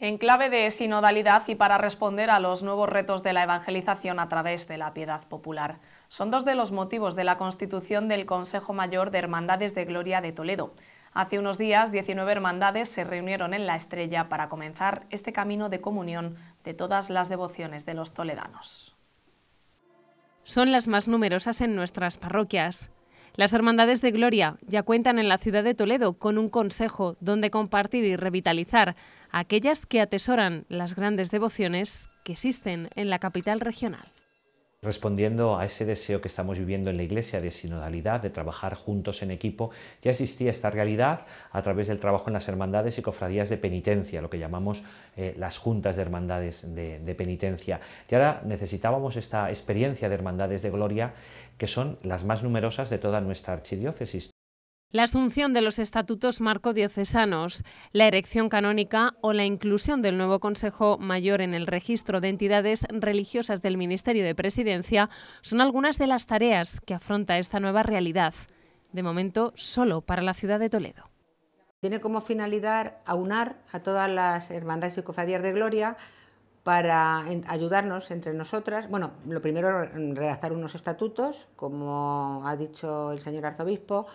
En clave de sinodalidad y para responder a los nuevos retos de la evangelización a través de la piedad popular. Son dos de los motivos de la constitución del Consejo Mayor de Hermandades de Gloria de Toledo. Hace unos días, 19 hermandades se reunieron en La Estrella para comenzar este camino de comunión de todas las devociones de los toledanos. Son las más numerosas en nuestras parroquias. Las Hermandades de Gloria ya cuentan en la ciudad de Toledo con un consejo donde compartir y revitalizar aquellas que atesoran las grandes devociones que existen en la capital regional. Respondiendo a ese deseo que estamos viviendo en la Iglesia de sinodalidad, de trabajar juntos en equipo, ya existía esta realidad a través del trabajo en las hermandades y cofradías de penitencia, lo que llamamos eh, las juntas de hermandades de penitencia. Y ahora necesitábamos esta experiencia de hermandades de gloria, que son las más numerosas de toda nuestra archidiócesis. La asunción de los estatutos marco diocesanos, la erección canónica o la inclusión del nuevo Consejo Mayor en el registro de entidades religiosas del Ministerio de Presidencia son algunas de las tareas que afronta esta nueva realidad, de momento solo para la ciudad de Toledo. Tiene como finalidad aunar a todas las hermandades y cofradías de gloria para ayudarnos entre nosotras. Bueno, lo primero, redactar unos estatutos, como ha dicho el señor arzobispo,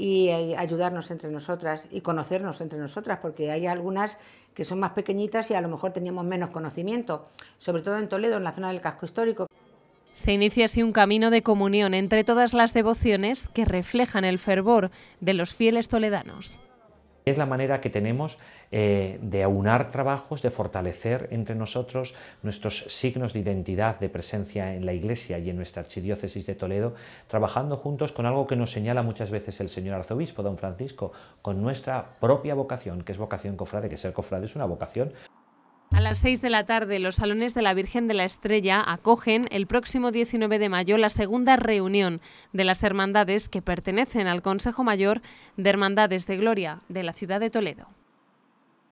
y eh, ayudarnos entre nosotras y conocernos entre nosotras, porque hay algunas que son más pequeñitas y a lo mejor teníamos menos conocimiento, sobre todo en Toledo, en la zona del casco histórico. Se inicia así un camino de comunión entre todas las devociones que reflejan el fervor de los fieles toledanos. Es la manera que tenemos eh, de aunar trabajos, de fortalecer entre nosotros nuestros signos de identidad, de presencia en la Iglesia y en nuestra Archidiócesis de Toledo, trabajando juntos con algo que nos señala muchas veces el señor arzobispo, don Francisco, con nuestra propia vocación, que es vocación cofrade, que ser cofrade es una vocación. A las 6 de la tarde, los salones de la Virgen de la Estrella acogen el próximo 19 de mayo la segunda reunión de las hermandades que pertenecen al Consejo Mayor de Hermandades de Gloria de la ciudad de Toledo.